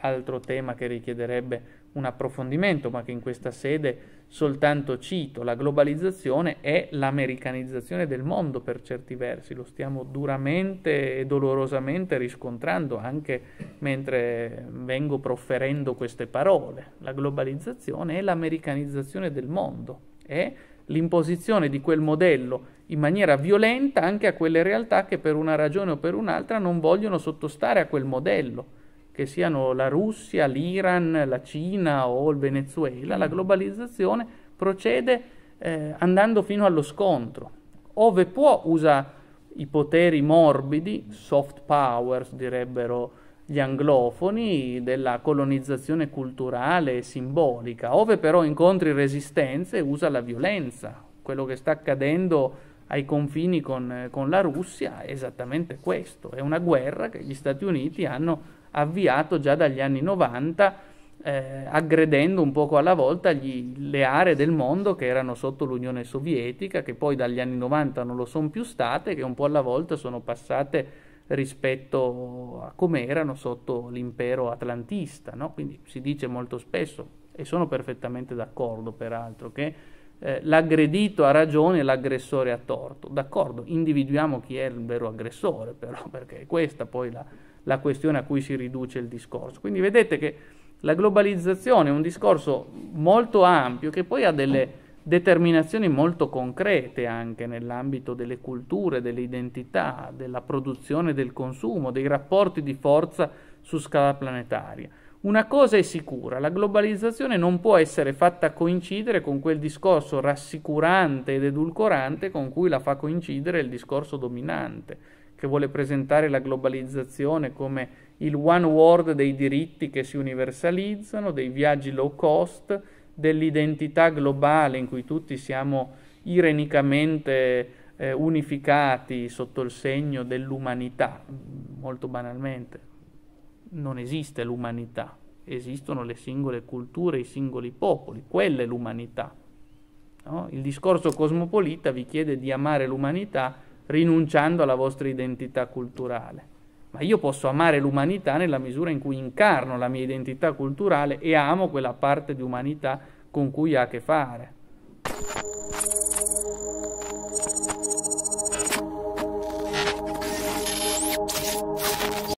altro tema che richiederebbe un approfondimento, ma che in questa sede soltanto cito, la globalizzazione è l'americanizzazione del mondo per certi versi, lo stiamo duramente e dolorosamente riscontrando anche mentre vengo proferendo queste parole. La globalizzazione è l'americanizzazione del mondo, è l'imposizione di quel modello in maniera violenta anche a quelle realtà che per una ragione o per un'altra non vogliono sottostare a quel modello che siano la Russia, l'Iran, la Cina o il Venezuela, la globalizzazione procede eh, andando fino allo scontro. Ove può usa i poteri morbidi, soft powers direbbero gli anglofoni, della colonizzazione culturale e simbolica. Ove però incontri resistenze usa la violenza. Quello che sta accadendo ai confini con, eh, con la Russia è esattamente questo, è una guerra che gli Stati Uniti hanno avviato già dagli anni 90 eh, aggredendo un poco alla volta gli, le aree del mondo che erano sotto l'Unione Sovietica, che poi dagli anni 90 non lo sono più state, che un po' alla volta sono passate rispetto a come erano sotto l'impero atlantista. No? Quindi si dice molto spesso, e sono perfettamente d'accordo peraltro, che eh, l'aggredito ha ragione e l'aggressore ha torto. D'accordo, individuiamo chi è il vero aggressore, però, perché è questa poi la la questione a cui si riduce il discorso. Quindi vedete che la globalizzazione è un discorso molto ampio che poi ha delle determinazioni molto concrete anche nell'ambito delle culture, delle identità, della produzione, del consumo, dei rapporti di forza su scala planetaria. Una cosa è sicura, la globalizzazione non può essere fatta coincidere con quel discorso rassicurante ed edulcorante con cui la fa coincidere il discorso dominante che vuole presentare la globalizzazione come il one world dei diritti che si universalizzano, dei viaggi low cost, dell'identità globale in cui tutti siamo irenicamente eh, unificati sotto il segno dell'umanità, molto banalmente. Non esiste l'umanità, esistono le singole culture, i singoli popoli, quella è l'umanità. No? Il discorso cosmopolita vi chiede di amare l'umanità rinunciando alla vostra identità culturale. Ma io posso amare l'umanità nella misura in cui incarno la mia identità culturale e amo quella parte di umanità con cui ha a che fare.